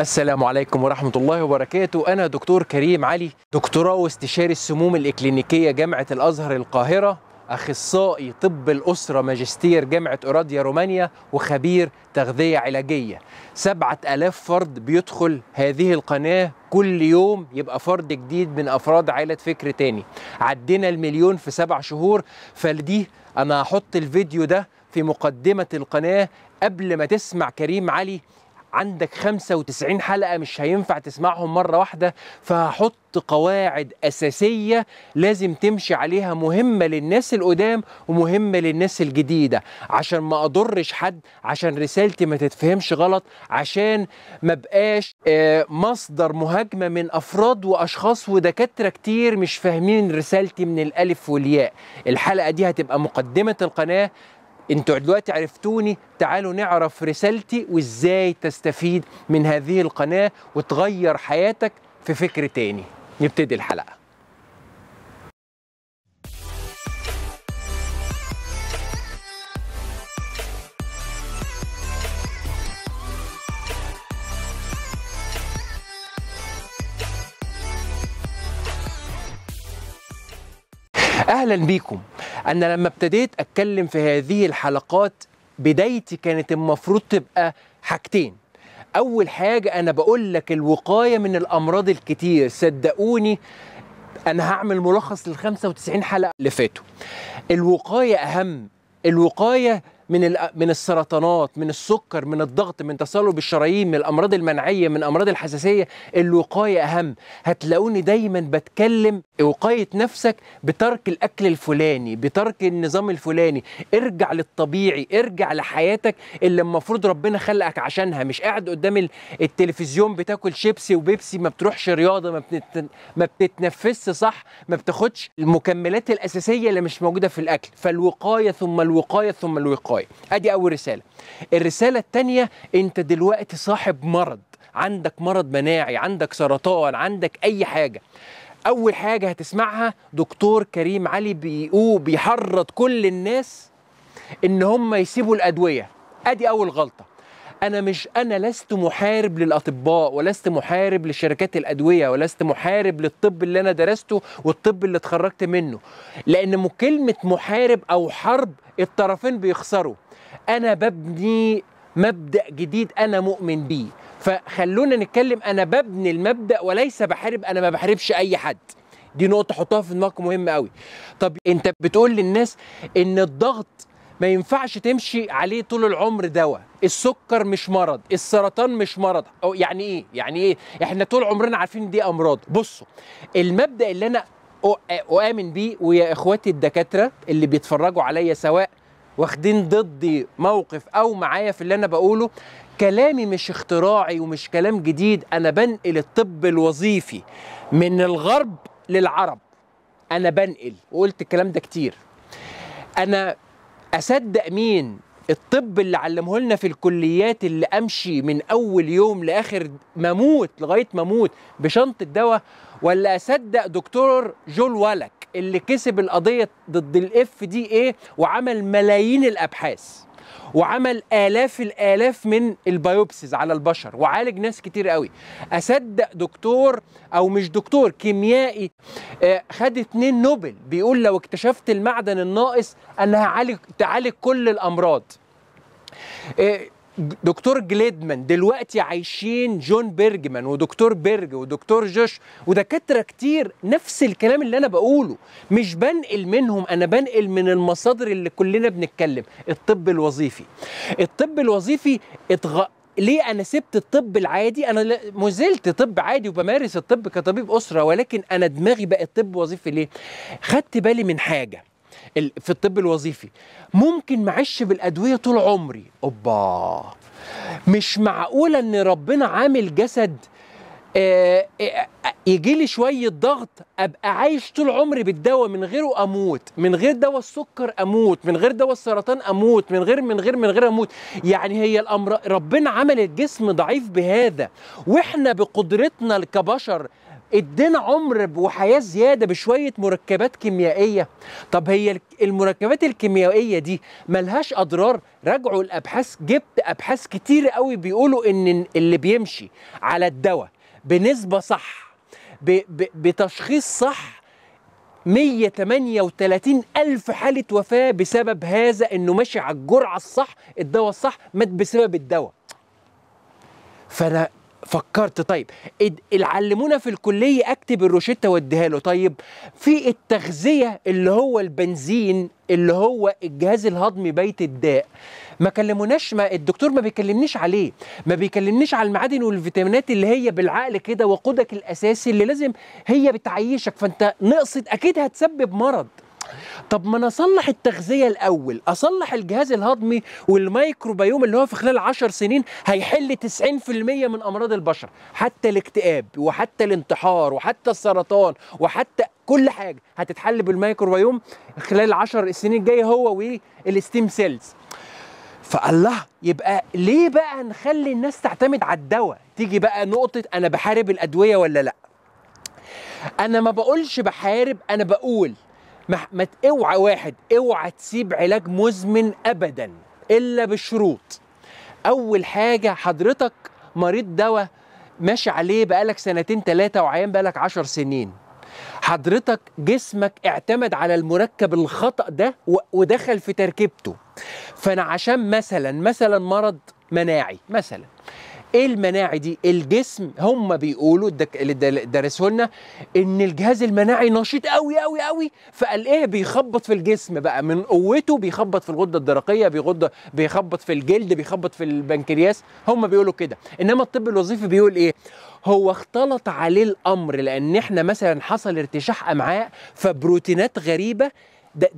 السلام عليكم ورحمة الله وبركاته أنا دكتور كريم علي دكتوراه واستشاري السموم الإكلينيكية جامعة الأزهر القاهرة أخصائي طب الأسرة ماجستير جامعة أوراديا رومانيا وخبير تغذية علاجية سبعة ألاف فرد بيدخل هذه القناة كل يوم يبقى فرد جديد من أفراد عائلة فكر تاني عدينا المليون في سبع شهور فلدي أنا هحط الفيديو ده في مقدمة القناة قبل ما تسمع كريم علي عندك 95 حلقة مش هينفع تسمعهم مرة واحدة فهحط قواعد أساسية لازم تمشي عليها مهمة للناس القدام ومهمة للناس الجديدة عشان ما أضرش حد عشان رسالتي ما تتفهمش غلط عشان ما بقاش آه، مصدر مهاجمة من أفراد وأشخاص ودكاترة كتير مش فاهمين رسالتي من الألف والياء الحلقة دي هتبقى مقدمة القناة انتوا دلوقتي عرفتوني تعالوا نعرف رسالتي وازاي تستفيد من هذه القناه وتغير حياتك في فكر تاني نبتدي الحلقه اهلا بيكم أنا لما ابتديت أتكلم في هذه الحلقات بدايتي كانت المفروض تبقى حاجتين أول حاجة أنا بقول لك الوقاية من الأمراض الكتير صدقوني أنا هعمل ملخص لل 95 حلقة اللي فاتوا الوقاية أهم الوقاية من من السرطانات من السكر من الضغط من تصلب الشرايين من الامراض المناعيه من امراض الحساسيه الوقايه اهم هتلاقوني دايما بتكلم وقايه نفسك بترك الاكل الفلاني بترك النظام الفلاني ارجع للطبيعي ارجع لحياتك اللي المفروض ربنا خلقك عشانها مش قاعد قدام التلفزيون بتاكل شيبسي وبيبسي ما بتروحش رياضه ما ما بتتنفسش صح ما بتاخدش المكملات الاساسيه اللي مش موجوده في الاكل فالوقايه ثم الوقايه ثم الوقايه شويه ادي اول رساله الرساله الثانيه انت دلوقتي صاحب مرض عندك مرض مناعي عندك سرطان عندك اي حاجه اول حاجه هتسمعها دكتور كريم علي بيقول بيحرض كل الناس ان هم يسيبوا الادويه ادي اول غلطه انا مش انا لست محارب للاطباء ولست محارب لشركات الادويه ولست محارب للطب اللي انا درسته والطب اللي اتخرجت منه لان كلمه محارب او حرب الطرفين بيخسروا انا ببني مبدا جديد انا مؤمن بيه فخلونا نتكلم انا ببني المبدا وليس بحارب انا ما بحاربش اي حد دي نقطه حطها في دماغك مهمه قوي طب انت بتقول للناس ان الضغط ما ينفعش تمشي عليه طول العمر دواء السكر مش مرض السرطان مش مرض أو يعني ايه يعني ايه احنا طول عمرنا عارفين دي امراض بصوا المبدا اللي انا اؤمن بيه ويا اخواتي الدكاتره اللي بيتفرجوا عليا سواء واخدين ضدي موقف او معايا في اللي انا بقوله كلامي مش اختراعي ومش كلام جديد انا بنقل الطب الوظيفي من الغرب للعرب انا بنقل وقلت الكلام ده كتير انا اصدق مين الطب اللي علمه لنا في الكليات اللي امشي من اول يوم لاخر ما اموت لغايه ما اموت بشنطه دواء ولا اصدق دكتور جول والك اللي كسب القضيه ضد الاف دي ايه وعمل ملايين الابحاث وعمل آلاف الآلاف من البيوبسيز على البشر وعالج ناس كتير قوي أصدق دكتور أو مش دكتور كيميائي آه، خد اتنين نوبل بيقول لو اكتشفت المعدن الناقص أنها تعالج كل الأمراض آه، دكتور جليدمان دلوقتي عايشين جون بيرجمان ودكتور بيرج ودكتور جوش ودكاتره كتير نفس الكلام اللي انا بقوله مش بنقل منهم انا بنقل من المصادر اللي كلنا بنتكلم الطب الوظيفي الطب الوظيفي اتغ... ليه انا سبت الطب العادي انا مازلت طب عادي وبمارس الطب كطبيب اسره ولكن انا دماغي بقت طب وظيفي ليه خدت بالي من حاجه في الطب الوظيفي ممكن معيش بالادويه طول عمري اوبا مش معقوله ان ربنا عامل جسد آه، آه، يجي لي شويه ضغط ابقى عايش طول عمري بالدواء من غيره اموت من غير دواء السكر اموت من غير دواء السرطان اموت من غير من غير من غير اموت يعني هي الامر ربنا عمل الجسم ضعيف بهذا واحنا بقدرتنا كبشر ادينا عمر وحياه زياده بشويه مركبات كيميائيه طب هي المركبات الكيميائيه دي ملهاش اضرار راجعوا الابحاث جبت ابحاث كتير قوي بيقولوا ان اللي بيمشي على الدواء بنسبه صح بتشخيص صح 138 ألف حالة وفاة بسبب هذا إنه ماشي على الجرعة الصح الدواء الصح مات بسبب الدواء فأنا فكرت طيب علمونا في الكليه اكتب الروشته واديها له طيب في التغذيه اللي هو البنزين اللي هو الجهاز الهضمي بيت الداء ما كلموناش ما الدكتور ما بيكلمنيش عليه ما بيكلمنيش على المعادن والفيتامينات اللي هي بالعقل كده وقودك الاساسي اللي لازم هي بتعيشك فانت نقصت اكيد هتسبب مرض طب ما انا اصلح التغذيه الاول اصلح الجهاز الهضمي والميكروبيوم اللي هو في خلال 10 سنين هيحل 90% من امراض البشر حتى الاكتئاب وحتى الانتحار وحتى السرطان وحتى كل حاجه هتتحل بالميكروبيوم خلال 10 سنين الجايه هو والستيم سيلز فالله يبقى ليه بقى نخلي الناس تعتمد على الدواء تيجي بقى نقطه انا بحارب الادويه ولا لا انا ما بقولش بحارب انا بقول ما, ما اوعى واحد اوعى تسيب علاج مزمن ابدا الا بالشروط اول حاجه حضرتك مريض دواء ماشي عليه بقالك سنتين ثلاثه وعيان بقالك عشر سنين حضرتك جسمك اعتمد على المركب الخطأ ده ودخل في تركيبته فأنا عشان مثلا مثلا مرض مناعي مثلا ايه المناعي دي الجسم هم بيقولوا اللي درسوا لنا ان الجهاز المناعي نشيط قوي قوي قوي فقال ايه بيخبط في الجسم بقى من قوته بيخبط في الغده الدرقيه بيغض بيخبط في الجلد بيخبط في البنكرياس هم بيقولوا كده انما الطب الوظيفي بيقول ايه هو اختلط عليه الامر لان احنا مثلا حصل ارتشاح امعاء فبروتينات غريبه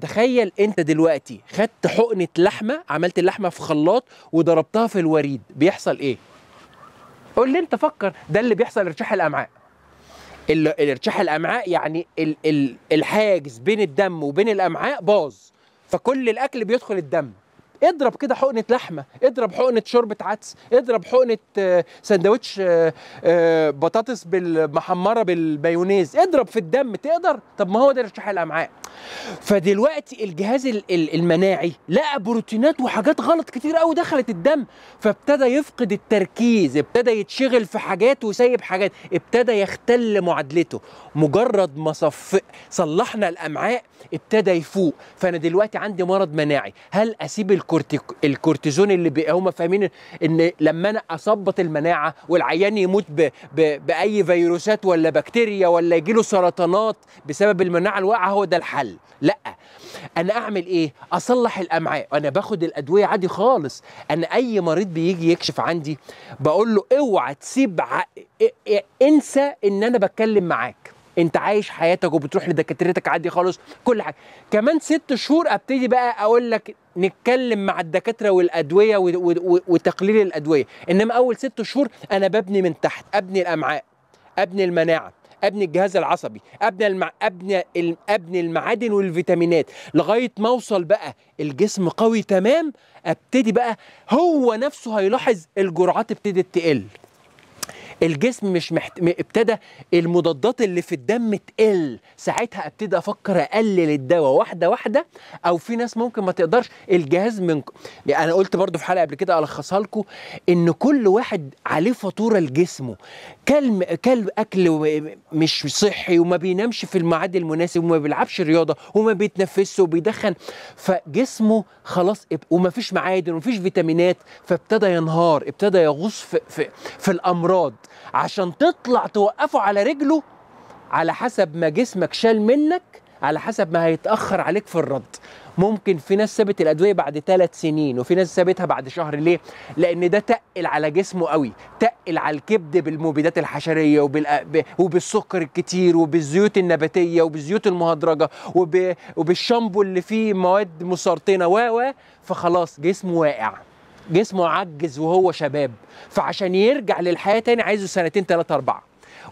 تخيل انت دلوقتي خدت حقنه لحمه عملت اللحمه في خلاط وضربتها في الوريد بيحصل ايه قول لي انت فكر ده اللي بيحصل ارتشاح الامعاء الارتشاح الامعاء يعني الحاجز بين الدم وبين الامعاء باظ فكل الاكل بيدخل الدم اضرب كده حقنه لحمه اضرب حقنه شوربه عدس اضرب حقنه آه، سندوتش آه، آه، بطاطس بالمحمره بالمايونيز اضرب في الدم تقدر طب ما هو ده رشاح الامعاء فدلوقتي الجهاز المناعي لقى بروتينات وحاجات غلط كتير قوي دخلت الدم فابتدى يفقد التركيز ابتدى يتشغل في حاجات وسايب حاجات ابتدى يختل معادلته مجرد ما صف صلحنا الامعاء ابتدى يفوق فانا دلوقتي عندي مرض مناعي هل اسيب الكل الكورتيك الكورتيزون اللي بي... هم فاهمين ان لما انا اثبط المناعه والعيان يموت ب... ب... باي فيروسات ولا بكتيريا ولا يجي له سرطانات بسبب المناعه الواقعه هو ده الحل لا انا اعمل ايه اصلح الامعاء انا باخد الادويه عادي خالص انا اي مريض بيجي يكشف عندي بقول له اوعى تسيب ع... انسى ان انا بتكلم معاك انت عايش حياتك وبتروح لدكاترتك عادي خالص كل حاجه كمان ست شهور ابتدي بقى اقول لك نتكلم مع الدكاتره والادويه وتقليل الادويه انما اول ست شهور انا ببني من تحت ابني الامعاء ابني المناعه ابني الجهاز العصبي ابني المع... ابني ابني المعادن والفيتامينات لغايه ما اوصل بقى الجسم قوي تمام ابتدي بقى هو نفسه هيلاحظ الجرعات ابتدت تقل الجسم مش محت... ابتدى المضادات اللي في الدم تقل ساعتها ابتدي افكر اقلل الدواء واحده واحده او في ناس ممكن ما تقدرش الجهاز من يعني انا قلت برضو في حلقه قبل كده الخصها لكم ان كل واحد عليه فاتوره لجسمه كل كل اكل مش صحي وما بينامش في الميعاد المناسب وما بيلعبش رياضه وما بيتنفسش وبيدخن فجسمه خلاص وما فيش معادن وما فيش فيتامينات فابتدى ينهار ابتدى يغوص في, في, في الامراض عشان تطلع توقفه على رجله على حسب ما جسمك شال منك على حسب ما هيتاخر عليك في الرد ممكن في ناس سابت الادويه بعد ثلاث سنين وفي ناس سابتها بعد شهر ليه لان ده تقل على جسمه قوي تقل على الكبد بالمبيدات الحشريه وبال... وبالسكر الكتير وبالزيوت النباتيه وبالزيوت المهدرجه وب... وبالشامبو اللي فيه مواد مسرطنه و فخلاص جسمه واقع جسمه عجز وهو شباب فعشان يرجع للحياه تاني عايزه سنتين ثلاثه اربعه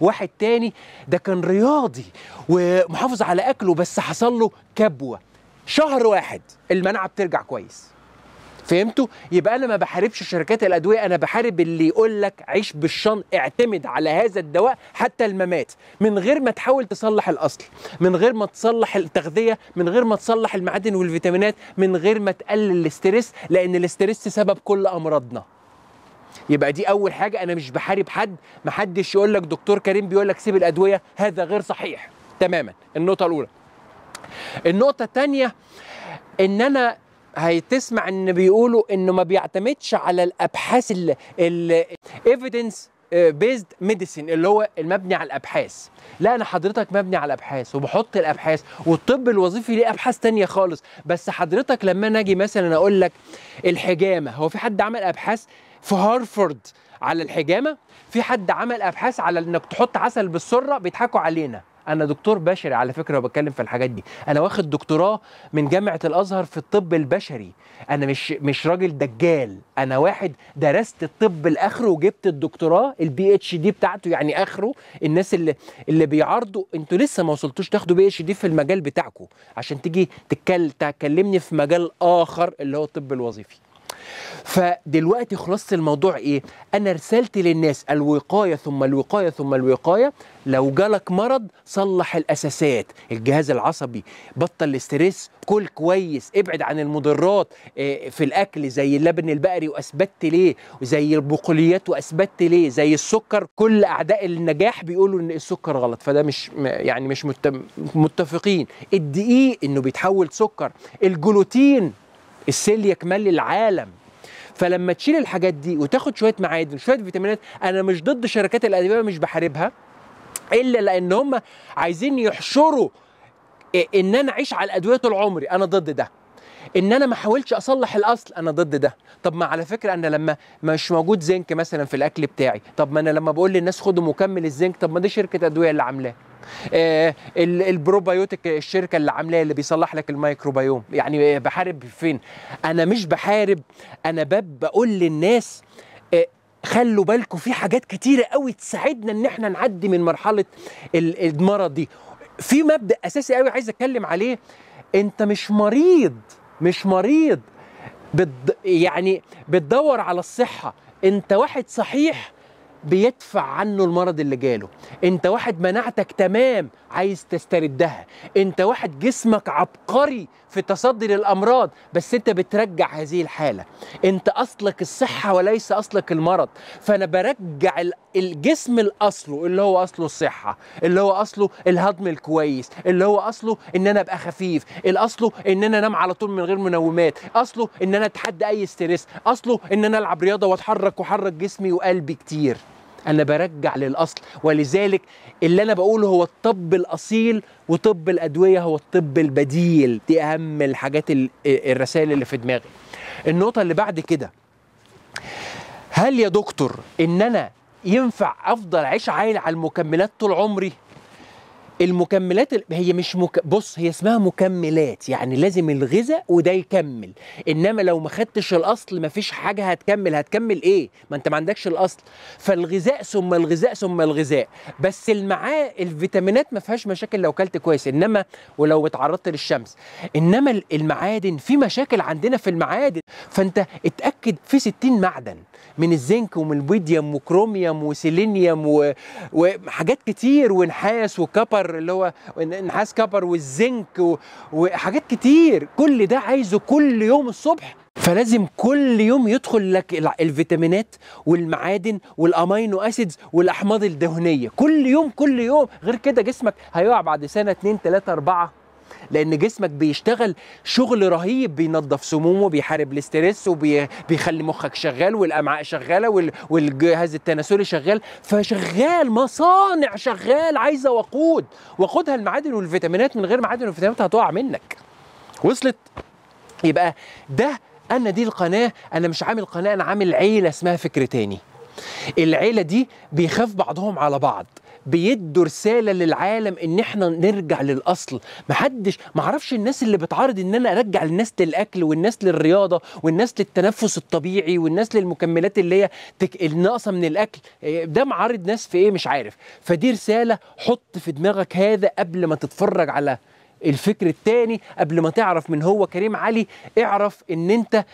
واحد تاني ده كان رياضي ومحافظ على اكله بس حصل له كبوه شهر واحد المناعه بترجع كويس فهمتوا يبقى انا ما بحاربش شركات الادويه انا بحارب اللي يقول لك عيش بالشن اعتمد على هذا الدواء حتى الممات من غير ما تحاول تصلح الاصل من غير ما تصلح التغذيه من غير ما تصلح المعادن والفيتامينات من غير ما تقلل الاسترس لان الاسترس سبب كل امراضنا يبقى دي اول حاجه انا مش بحارب حد محدش يقول لك دكتور كريم بيقول لك سيب الادويه هذا غير صحيح تماما النقطه الاولى النقطه الثانيه ان انا هيتسمع ان بيقولوا انه ما بيعتمدش على الابحاث الايفيدنس بيزد ميديسين اللي هو المبني على الابحاث لا انا حضرتك مبني على الابحاث وبحط الابحاث والطب الوظيفي ليه ابحاث تانية خالص بس حضرتك لما انا اجي مثلا اقول لك الحجامه هو في حد عمل ابحاث في هارفرد على الحجامه في حد عمل ابحاث على انك تحط عسل بالسره بيضحكوا علينا انا دكتور بشري على فكره وبتكلم في الحاجات دي انا واخد دكتوراه من جامعه الازهر في الطب البشري انا مش مش راجل دجال انا واحد درست الطب لاخره وجبت الدكتوراه البي اتش دي بتاعته يعني اخره الناس اللي اللي بيعارضوا انتوا لسه ما وصلتوش تاخدوا بي اتش دي في المجال بتاعكم عشان تيجي تتكلمني في مجال اخر اللي هو الطب الوظيفي فدلوقتي خلاصه الموضوع ايه انا رسالتي للناس الوقايه ثم الوقايه ثم الوقايه لو جالك مرض صلح الاساسات الجهاز العصبي بطل الاستريس كل كويس ابعد عن المضرات آه، في الاكل زي اللبن البقري واثبتت ليه وزي البقوليات واثبتت ليه زي السكر كل اعداء النجاح بيقولوا ان السكر غلط فده مش يعني مش متفقين الدقيق انه بيتحول سكر الجلوتين السيلياك يكمل العالم فلما تشيل الحاجات دي وتاخد شويه معادن شويه فيتامينات انا مش ضد شركات الادويه مش بحاربها الا لان هم عايزين يحشروا ان انا اعيش على الادويه طول عمري انا ضد ده ان انا ما احاولش اصلح الاصل انا ضد ده طب ما على فكره انا لما مش موجود زنك مثلا في الاكل بتاعي طب ما انا لما بقول للناس خدوا مكمل الزنك طب ما دي شركه ادويه اللي عاملاه آه، البروبايوتيك الشركه اللي عاملاه اللي بيصلح لك الميكروبيوم يعني بحارب فين انا مش بحارب انا باب بقول للناس آه، خلوا بالكم في حاجات كتيره قوي تساعدنا ان احنا نعدي من مرحله المرض دي في مبدا اساسي قوي عايز اتكلم عليه انت مش مريض مش مريض بتد... يعني بتدور على الصحه انت واحد صحيح بيدفع عنه المرض اللي جاله انت واحد مناعتك تمام عايز تستردها انت واحد جسمك عبقري في التصدي للامراض بس انت بترجع هذه الحاله انت اصلك الصحه وليس اصلك المرض فانا برجع الجسم الاصله اللي هو اصله الصحه اللي هو اصله الهضم الكويس اللي هو اصله ان انا ابقى خفيف الاصله ان انا انام على طول من غير منومات اصله ان انا اتحدى اي ستريس اصله ان انا العب رياضه واتحرك واحرك جسمي وقلبي كتير انا برجع للاصل ولذلك اللي انا بقوله هو الطب الاصيل وطب الادويه هو الطب البديل دي اهم الحاجات آه، الرسائل اللي في دماغي النقطه اللي بعد كده هل يا دكتور ان انا ينفع افضل عيش عايل على المكملات طول عمري المكملات هي مش مك... بص هي اسمها مكملات يعني لازم الغذاء وده يكمل انما لو ما خدتش الاصل ما فيش حاجه هتكمل هتكمل ايه ما انت ما عندكش الاصل فالغذاء ثم الغذاء ثم الغذاء بس المعاه الفيتامينات ما فيهاش مشاكل لو كلت كويس انما ولو اتعرضت للشمس انما المعادن في مشاكل عندنا في المعادن فانت اتاكد في 60 معدن من الزنك ومن البيديوم وكروميوم وسيلينيوم و... وحاجات كتير ونحاس وكبر كبر اللي هو نحاس كبر والزنك وحاجات كتير كل ده عايزه كل يوم الصبح فلازم كل يوم يدخل لك الفيتامينات والمعادن والامينو اسيدز والاحماض الدهنيه كل يوم كل يوم غير كده جسمك هيقع بعد سنه 2 3 4 لان جسمك بيشتغل شغل رهيب بينظف سمومه بيحارب الاسترس وبيخلي مخك شغال والامعاء شغاله والجهاز التناسلي شغال فشغال مصانع شغال عايزه وقود وقودها المعادن والفيتامينات من غير معادن والفيتامينات هتقع منك وصلت يبقى ده انا دي القناه انا مش عامل قناه انا عامل عيله اسمها فكر تاني العيله دي بيخاف بعضهم على بعض بيدوا رساله للعالم ان احنا نرجع للاصل محدش معرفش الناس اللي بتعارض ان انا ارجع الناس للاكل والناس للرياضه والناس للتنفس الطبيعي والناس للمكملات اللي هي الناقصه من الاكل آه، ده معارض ناس في ايه مش عارف فدي رساله حط في دماغك هذا قبل ما تتفرج على الفكر التاني قبل ما تعرف من هو كريم علي اعرف ان انت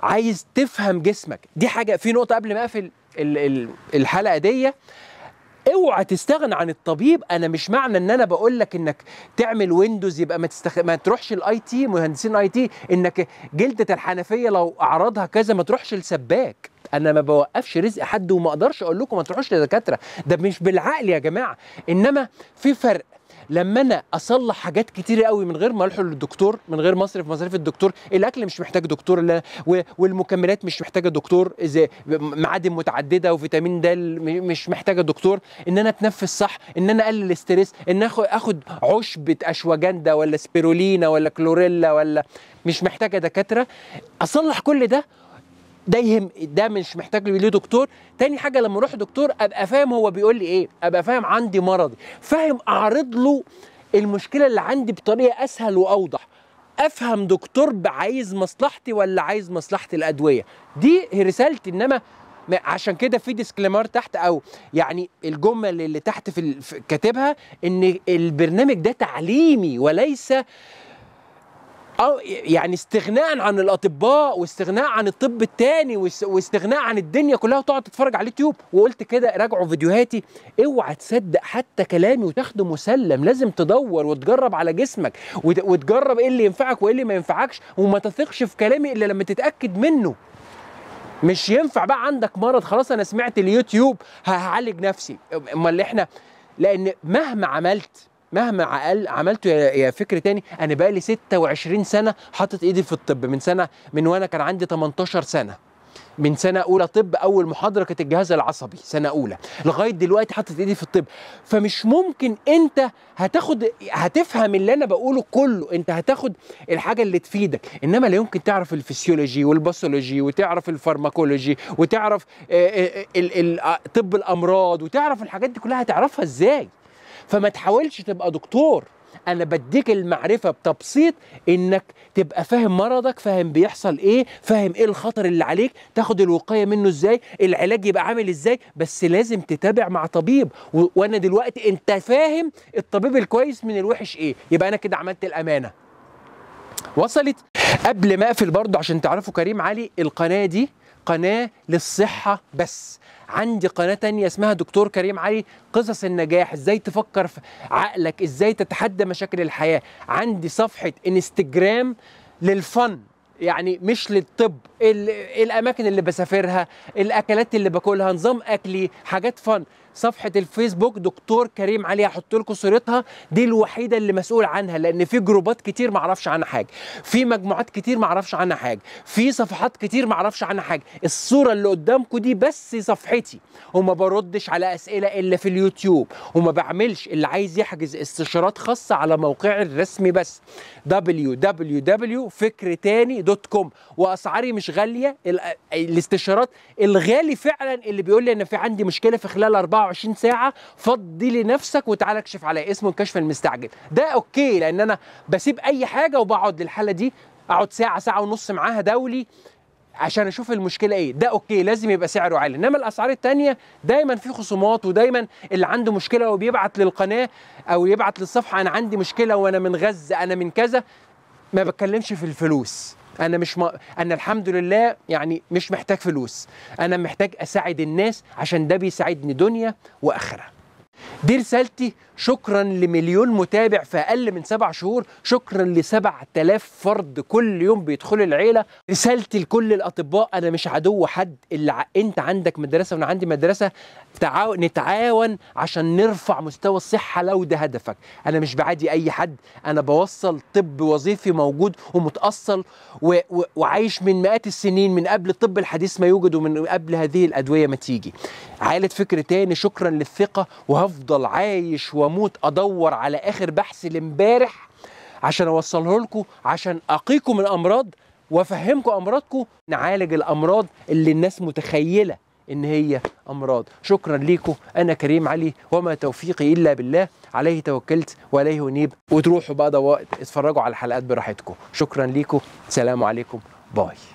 عايز تفهم جسمك دي حاجه في نقطه قبل ما اقفل الحلقه دي اوعى تستغنى عن الطبيب انا مش معنى ان انا بقول لك انك تعمل ويندوز يبقى ما تستخ... ما تروحش الاي تي مهندسين اي تي انك جلده الحنفيه لو اعراضها كذا ما تروحش لسباك انا ما بوقفش رزق حد وما اقدرش اقول لكم ما تروحوش لدكاتره ده مش بالعقل يا جماعه انما في فرق لما انا اصلح حاجات كتير قوي من غير ما اروح للدكتور من غير مصرف مصاريف الدكتور الاكل مش محتاج دكتور لا والمكملات مش محتاجه دكتور اذا معادن متعدده وفيتامين د مش محتاجه دكتور ان انا اتنفس صح ان انا اقلل الاستريس ان اخد اخد عشبه اشواجندا ولا سبيرولينا ولا كلوريلا ولا مش محتاجه دكاتره اصلح كل ده ده يهم ده مش محتاج ليه دكتور تاني حاجه لما اروح دكتور ابقى فاهم هو بيقول لي ايه ابقى فاهم عندي مرضي فاهم اعرض له المشكله اللي عندي بطريقه اسهل واوضح افهم دكتور عايز مصلحتي ولا عايز مصلحه الادويه دي رسالتي انما عشان كده في ديسكليمر تحت او يعني الجمل اللي تحت في كاتبها ان البرنامج ده تعليمي وليس اه يعني استغناء عن الاطباء واستغناء عن الطب التاني واستغناء عن الدنيا كلها وتقعد تتفرج على اليوتيوب وقلت كده راجعوا فيديوهاتي اوعى تصدق حتى كلامي وتاخده مسلم لازم تدور وتجرب على جسمك وتجرب ايه اللي ينفعك وايه اللي ما ينفعكش وما تثقش في كلامي الا لما تتاكد منه مش ينفع بقى عندك مرض خلاص انا سمعت اليوتيوب هعالج نفسي امال احنا لان مهما عملت مهما عملته يا فكر تاني انا بقى لي 26 سنه حاطط ايدي في الطب من سنه من وانا كان عندي 18 سنه من سنه اولى طب اول محاضره كانت الجهاز العصبي سنه اولى لغايه دلوقتي حاطط ايدي في الطب فمش ممكن انت هتاخد هتفهم اللي انا بقوله كله انت هتاخد الحاجه اللي تفيدك انما لا يمكن تعرف الفسيولوجي والباثولوجي وتعرف الفارماكولوجي وتعرف طب الامراض وتعرف الحاجات دي كلها هتعرفها ازاي فما تحاولش تبقى دكتور انا بديك المعرفه بتبسيط انك تبقى فاهم مرضك فاهم بيحصل ايه فاهم ايه الخطر اللي عليك تاخد الوقايه منه ازاي العلاج يبقى عامل ازاي بس لازم تتابع مع طبيب و... وانا دلوقتي انت فاهم الطبيب الكويس من الوحش ايه يبقى انا كده عملت الامانه وصلت قبل ما اقفل برضه عشان تعرفوا كريم علي القناه دي قناة للصحة بس عندي قناة تانية اسمها دكتور كريم علي قصص النجاح ازاي تفكر في عقلك ازاي تتحدى مشاكل الحياة عندي صفحة انستجرام للفن يعني مش للطب الاماكن اللي بسافرها الاكلات اللي باكلها نظام اكلي حاجات فن صفحه الفيسبوك دكتور كريم علي هحط لكم صورتها دي الوحيده اللي مسؤول عنها لان في جروبات كتير ما اعرفش عنها حاجه في مجموعات كتير ما اعرفش عنها حاجه في صفحات كتير ما اعرفش عنها حاجه الصوره اللي قدامكم دي بس صفحتي وما بردش على اسئله الا في اليوتيوب وما بعملش اللي عايز يحجز استشارات خاصه على موقعي الرسمي بس www.fikretani.com واسعاري مش غاليه الاستشارات الغالي فعلا اللي بيقول لي ان في عندي مشكله في خلال 4 24 ساعه فضي لنفسك وتعالى اكشف عليا اسمه الكشف المستعجل ده اوكي لان انا بسيب اي حاجه وبقعد للحاله دي اقعد ساعه ساعه ونص معاها دولي عشان اشوف المشكله ايه ده اوكي لازم يبقى سعره عالي انما الاسعار التانية دايما في خصومات ودايما اللي عنده مشكله وبيبعت للقناه او يبعت للصفحه انا عندي مشكله وانا من غزه انا من كذا ما بتكلمش في الفلوس انا مش ما انا الحمد لله يعني مش محتاج فلوس انا محتاج اساعد الناس عشان ده بيساعدني دنيا واخره دي رسالتي شكرا لمليون متابع في اقل من سبع شهور شكرا ل 7000 فرد كل يوم بيدخلوا العيله رسالتي لكل الاطباء انا مش عدو حد اللي انت عندك مدرسه وانا عندي مدرسه تعاو... نتعاون عشان نرفع مستوى الصحه لو ده هدفك انا مش بعادي اي حد انا بوصل طب وظيفي موجود ومتاصل و... و... وعايش من مئات السنين من قبل الطب الحديث ما يوجد ومن قبل هذه الادويه ما تيجي عائله فكر تاني شكرا للثقه وهفضل عايش و واموت ادور على اخر بحث لامبارح عشان اوصله لكم عشان اقيكم من امراض وافهمكم امراضكم نعالج الامراض اللي الناس متخيله ان هي امراض شكرا ليكم انا كريم علي وما توفيقي الا بالله عليه توكلت واليه انيب وتروحوا بقى ده وقت اتفرجوا على الحلقات براحتكم شكرا ليكم سلام عليكم باي